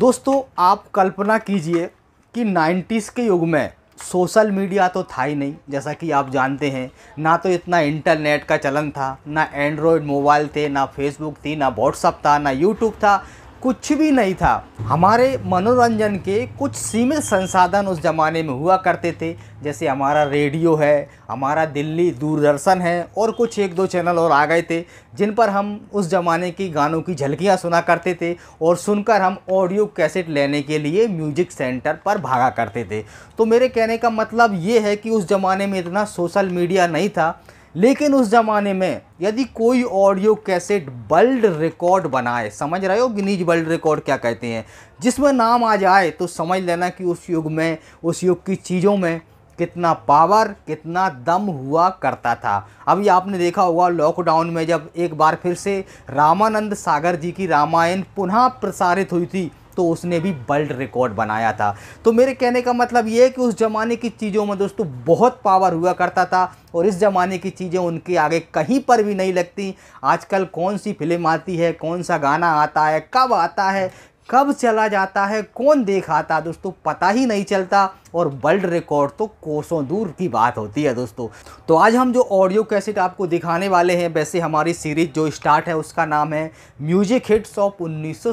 दोस्तों आप कल्पना कीजिए कि 90s के युग में सोशल मीडिया तो था ही नहीं जैसा कि आप जानते हैं ना तो इतना इंटरनेट का चलन था ना एंड्रॉयड मोबाइल थे ना फेसबुक थी ना व्हाट्सअप था ना यूट्यूब था कुछ भी नहीं था हमारे मनोरंजन के कुछ सीमित संसाधन उस ज़माने में हुआ करते थे जैसे हमारा रेडियो है हमारा दिल्ली दूरदर्शन है और कुछ एक दो चैनल और आ गए थे जिन पर हम उस ज़माने की गानों की झलकियाँ सुना करते थे और सुनकर हम ऑडियो कैसेट लेने के लिए म्यूजिक सेंटर पर भागा करते थे तो मेरे कहने का मतलब ये है कि उस ज़माने में इतना सोशल मीडिया नहीं था लेकिन उस ज़माने में यदि कोई ऑडियो कैसेट वर्ल्ड रिकॉर्ड बनाए समझ रहे हो गिनीज वर्ल्ड रिकॉर्ड क्या कहते हैं जिसमें नाम आ जाए तो समझ लेना कि उस युग में उस युग की चीज़ों में कितना पावर कितना दम हुआ करता था अभी आपने देखा होगा लॉकडाउन में जब एक बार फिर से रामानंद सागर जी की रामायण पुनः प्रसारित हुई थी तो उसने भी वर्ल्ड रिकॉर्ड बनाया था तो मेरे कहने का मतलब ये है कि उस ज़माने की चीज़ों में दोस्तों बहुत पावर हुआ करता था और इस ज़माने की चीज़ें उनके आगे कहीं पर भी नहीं लगती आजकल कौन सी फिल्म आती है कौन सा गाना आता है कब आता है कब चला जाता है कौन देखाता दोस्तों पता ही नहीं चलता और वर्ल्ड रिकॉर्ड तो कोसों दूर की बात होती है दोस्तों तो आज हम जो ऑडियो कैसेट आपको दिखाने वाले हैं वैसे हमारी सीरीज जो स्टार्ट है उसका नाम है म्यूजिक हिट्स ऑफ उन्नीस सौ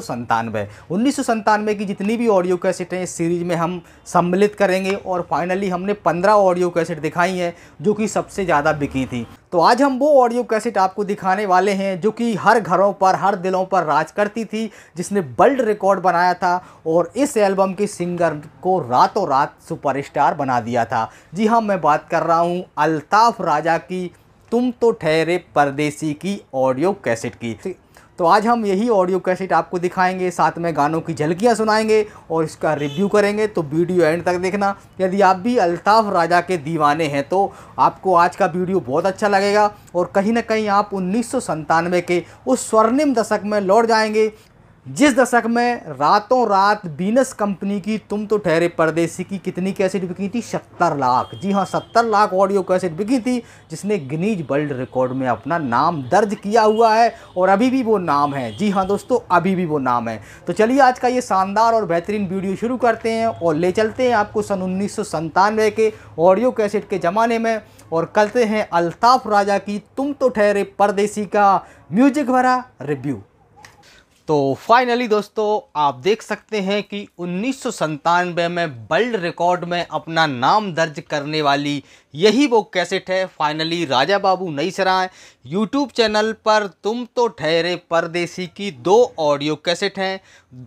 उन्नीस सौ की जितनी भी ऑडियो कैसेट हैं इस सीरीज में हम सम्मिलित करेंगे और फाइनली हमने पंद्रह ऑडियो कैसेट दिखाई हैं जो कि सबसे ज़्यादा बिकी थी तो आज हम वो ऑडियो कैसेट आपको दिखाने वाले हैं जो कि हर घरों पर हर दिलों पर राज करती थी जिसने वर्ल्ड रिकॉर्ड बनाया था और इस एल्बम के सिंगर को रातों रात सुपरस्टार बना दिया था जी हाँ मैं बात कर रहा हूँ अल्ताफ़ राजा की तुम तो ठहरे परदेसी की ऑडियो कैसेट की तो आज हम यही ऑडियो कैसेट आपको दिखाएंगे साथ में गानों की झलकियाँ सुनाएंगे और इसका रिव्यू करेंगे तो वीडियो एंड तक देखना यदि आप भी अल्ताफ़ राजा के दीवाने हैं तो आपको आज का वीडियो बहुत अच्छा लगेगा और कहीं ना कहीं आप उन्नीस के उस स्वर्णिम दशक में लौट जाएंगे जिस दशक में रातों रात बीनस कंपनी की तुम तो ठहरे परदेसी की कितनी कैसेट बिकी थी सत्तर लाख जी हाँ सत्तर लाख ऑडियो कैसेट बिकी थी जिसने गिनीज वर्ल्ड रिकॉर्ड में अपना नाम दर्ज किया हुआ है और अभी भी वो नाम है जी हाँ दोस्तों अभी भी वो नाम है तो चलिए आज का ये शानदार और बेहतरीन वीडियो शुरू करते हैं और ले चलते हैं आपको सन उन्नीस के ऑडियो कैसेट के ज़माने में और करते हैं अल्ताफ़ राजा की तुम तो ठहरे परदेसी का म्यूजिक भरा रिव्यू तो फाइनली दोस्तों आप देख सकते हैं कि उन्नीस में वर्ल्ड रिकॉर्ड में अपना नाम दर्ज करने वाली यही वो कैसेट है फाइनली राजा बाबू नई सराय यूट्यूब चैनल पर तुम तो ठहरे परदेसी की दो ऑडियो कैसेट हैं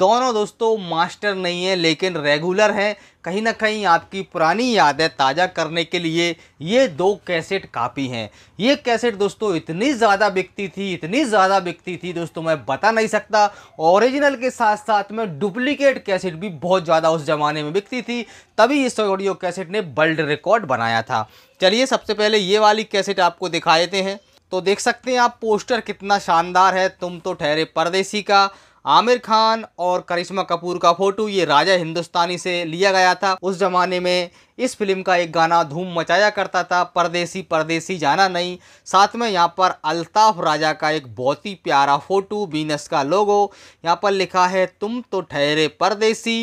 दोनों दोस्तों मास्टर नहीं है लेकिन रेगुलर हैं कहीं ना कहीं आपकी पुरानी यादें ताज़ा करने के लिए ये दो कैसेट काफ़ी हैं ये कैसेट दोस्तों इतनी ज़्यादा बिकती थी इतनी ज़्यादा बिकती थी दोस्तों मैं बता नहीं सकता ओरिजिनल के साथ साथ में डुप्लीकेट कैसेट भी बहुत ज़्यादा उस ज़माने में बिकती थी तभी इस ऑडियो कैसेट ने वर्ल्ड रिकॉर्ड बनाया था चलिए सबसे पहले ये वाली कैसेट आपको दिखा देते हैं तो देख सकते हैं आप पोस्टर कितना शानदार है तुम तो ठहरे परदेसी का आमिर खान और करिश्मा कपूर का फोटो ये राजा हिंदुस्तानी से लिया गया था उस जमाने में इस फिल्म का एक गाना धूम मचाया करता था परदेसी परदेसी जाना नहीं साथ में यहाँ पर अल्ताफ राजा का एक बहुत ही प्यारा फोटो बीनस का लोगो यहाँ पर लिखा है तुम तो ठहरे परदेसी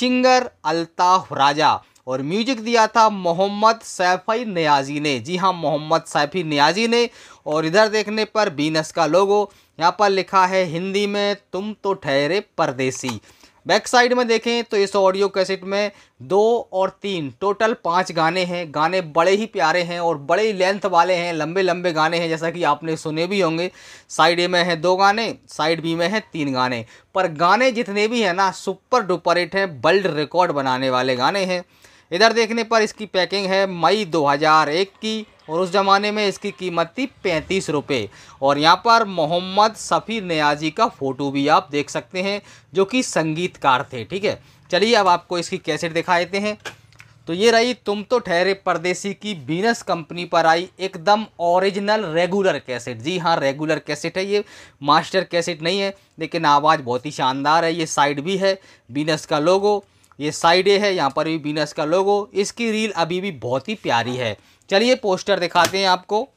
सिंगर अल्ताफ राजा और म्यूजिक दिया था मोहम्मद सैफी नियाजी ने जी हाँ मोहम्मद सैफी नियाजी ने और इधर देखने पर बीनस का लोगो यहाँ पर लिखा है हिंदी में तुम तो ठहरे परदेसी बैक साइड में देखें तो इस ऑडियो कैसेट में दो और तीन टोटल पांच गाने हैं गाने बड़े ही प्यारे हैं और बड़े ही लेंथ वाले हैं लंबे लंबे गाने हैं जैसा कि आपने सुने भी होंगे साइड ए में है दो गाने साइड बी में है तीन गाने पर गाने जितने भी हैं ना सुपर डुपर हिट हैं वर्ल्ड रिकॉर्ड बनाने वाले गाने हैं इधर देखने पर इसकी पैकिंग है मई 2001 की और उस ज़माने में इसकी कीमत थी पैंतीस रुपये और यहाँ पर मोहम्मद सफ़ी नयाजी का फ़ोटो भी आप देख सकते हैं जो कि संगीतकार थे ठीक है चलिए अब आपको इसकी कैसेट दिखा देते हैं तो ये रही तुम तो ठहरे परदेसी की बीनस कंपनी पर आई एकदम ओरिजिनल रेगुलर कैसेट जी हाँ रेगुलर कैसेट है ये मास्टर कैसेट नहीं है लेकिन आवाज़ बहुत ही शानदार है ये साइड भी है बीनस का लोगो ये साइड ए है यहाँ पर भी बीनस का लोगो इसकी रील अभी भी बहुत ही प्यारी है चलिए पोस्टर दिखाते हैं आपको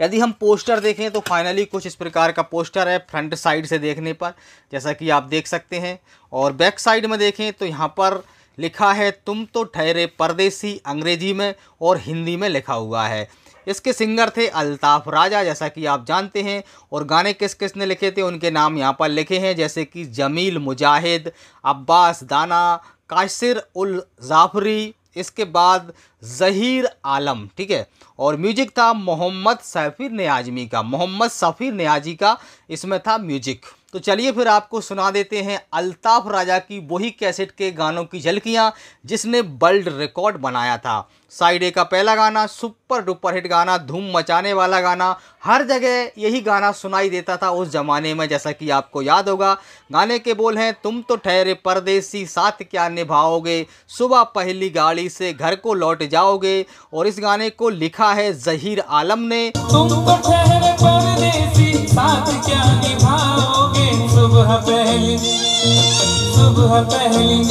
यदि हम पोस्टर देखें तो फाइनली कुछ इस प्रकार का पोस्टर है फ्रंट साइड से देखने पर जैसा कि आप देख सकते हैं और बैक साइड में देखें तो यहाँ पर लिखा है तुम तो ठहरे परदेसी अंग्रेजी में और हिंदी में लिखा हुआ है इसके सिंगर थे अल्ताफ़ राजा जैसा कि आप जानते हैं और गाने किस किस ने लिखे थे उनके नाम यहाँ पर लिखे हैं जैसे कि जमील मुजाहिद अब्बास दाना काशिर उल जाफरी इसके बाद जहीर आलम ठीक है और म्यूजिक था मोहम्मद सफ़ीर न्याजमी का मोहम्मद सफ़ीर नियाजी का इसमें था म्यूजिक तो चलिए फिर आपको सुना देते हैं अल्ताफ राजा की वही कैसेट के गानों की झलकियाँ जिसने वर्ल्ड रिकॉर्ड बनाया था साइड ए का पहला गाना सुपर डुपर हिट गाना धूम मचाने वाला गाना हर जगह यही गाना सुनाई देता था उस ज़माने में जैसा कि आपको याद होगा गाने के बोल हैं तुम तो ठहरे परदेसी साथ क्या निभाओगे सुबह पहली गाड़ी से घर को लौट जाओगे और इस गाने को लिखा है जहीर आलम ने तुम तो ठहरे परदेसी साथ क्या निभाओगे सुबह पहली सुबह पहली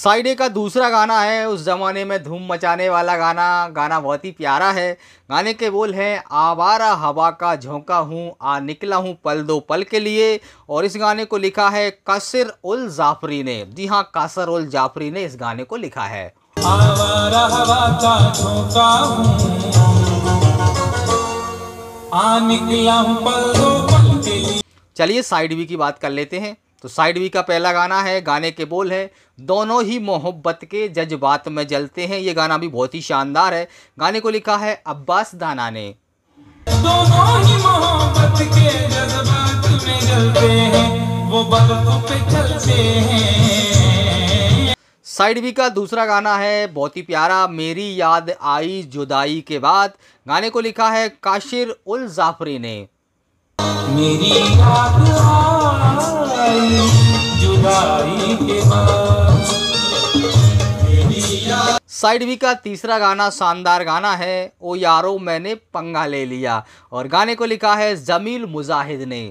साइडे का दूसरा गाना है उस ज़माने में धूम मचाने वाला गाना गाना बहुत ही प्यारा है गाने के बोल हैं आवारा हवा का झोंका हूँ आ निकला हूँ पल दो पल के लिए और इस गाने को लिखा है कासिर उल जाफरी ने जी हाँ कासर उल जाफरी ने इस गाने को लिखा है आवारा हवा का झोंका हूँ चलिए साइड वी की बात कर लेते हैं तो साइड वी का पहला गाना है गाने के बोल है दोनों ही मोहब्बत के जज्बात में जलते हैं ये गाना भी बहुत ही शानदार है गाने को लिखा है अब्बास दाना ने दोनों ही मोहब्बत के जज्बात में जलते हैं वो बल्ब पे चलते हैं साइड बी का दूसरा गाना है बहुत ही प्यारा मेरी याद आई जुदाई के बाद गाने को लिखा है काशिर उल जाफरी ने मेरी याद आई जुदाई के बाद साइड बी का तीसरा गाना शानदार गाना है ओ यारो मैंने पंगा ले लिया और गाने को लिखा है जमील मुजाहिद ने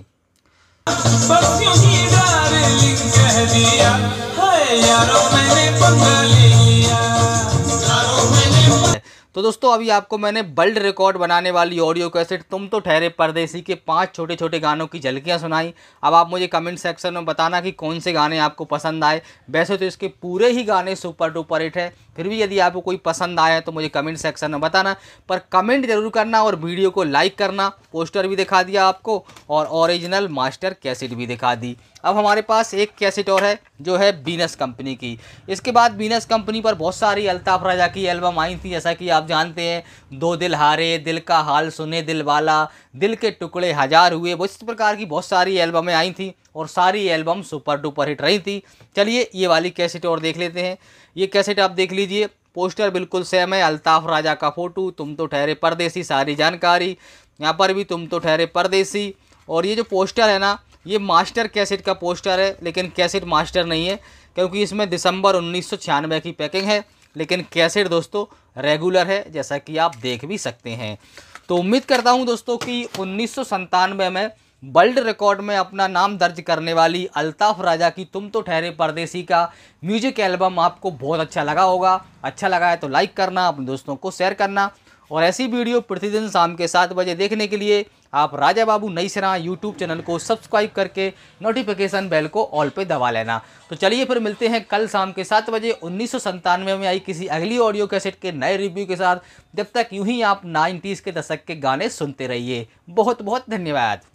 तो दोस्तों अभी आपको मैंने वर्ल्ड रिकॉर्ड बनाने वाली ऑडियो कैसेट तुम तो ठहरे परदेसी के पांच छोटे छोटे गानों की झलकियां सुनाई अब आप मुझे कमेंट सेक्शन में बताना कि कौन से गाने आपको पसंद आए वैसे तो इसके पूरे ही गाने सुपर डुपर हिट है फिर भी यदि आपको कोई पसंद आया तो मुझे कमेंट सेक्शन में बताना पर कमेंट जरूर करना और वीडियो को लाइक करना पोस्टर भी दिखा दिया आपको और ओरिजिनल मास्टर कैसेट भी दिखा दी अब हमारे पास एक कैसेट और है जो है बीनस कंपनी की इसके बाद बीनस कंपनी पर बहुत सारी अल्ताफ राजा की एल्बम आई थी जैसा कि आप जानते हैं दो दिल हारे दिल का हाल सुने दिल वाला दिल के टुकड़े हजार हुए वो इस प्रकार की बहुत सारी एल्बमें आई थी और सारी एल्बम सुपर डुपर हिट रही थी चलिए ये वाली कैसेट और देख लेते हैं ये कैसेट आप देख लीजिए पोस्टर बिल्कुल सेम है अल्ताफ राजा का फ़ोटो तुम तो ठहरे परदेसी सारी जानकारी यहाँ पर भी तुम तो ठहरे परदेसी और ये जो पोस्टर है ना ये मास्टर कैसेट का पोस्टर है लेकिन कैसेट मास्टर नहीं है क्योंकि इसमें दिसंबर उन्नीस की पैकिंग है लेकिन कैसेट दोस्तों रेगुलर है जैसा कि आप देख भी सकते हैं तो उम्मीद करता हूँ दोस्तों कि उन्नीस में वर्ल्ड रिकॉर्ड में अपना नाम दर्ज करने वाली अल्ताफ़ राजा की तुम तो ठहरे परदेसी का म्यूजिक एल्बम आपको बहुत अच्छा लगा होगा अच्छा लगा है तो लाइक करना अपने दोस्तों को शेयर करना और ऐसी वीडियो प्रतिदिन शाम के सात बजे देखने के लिए आप राजा बाबू नई सिरा यूट्यूब चैनल को सब्सक्राइब करके नोटिफिकेशन बेल को ऑल पे दबा लेना तो चलिए फिर मिलते हैं कल शाम के सात बजे उन्नीस में आई किसी अगली ऑडियो कैसेट के नए रिव्यू के साथ जब तक यूँ ही आप नाइन्टीज़ के दशक के गाने सुनते रहिए बहुत बहुत धन्यवाद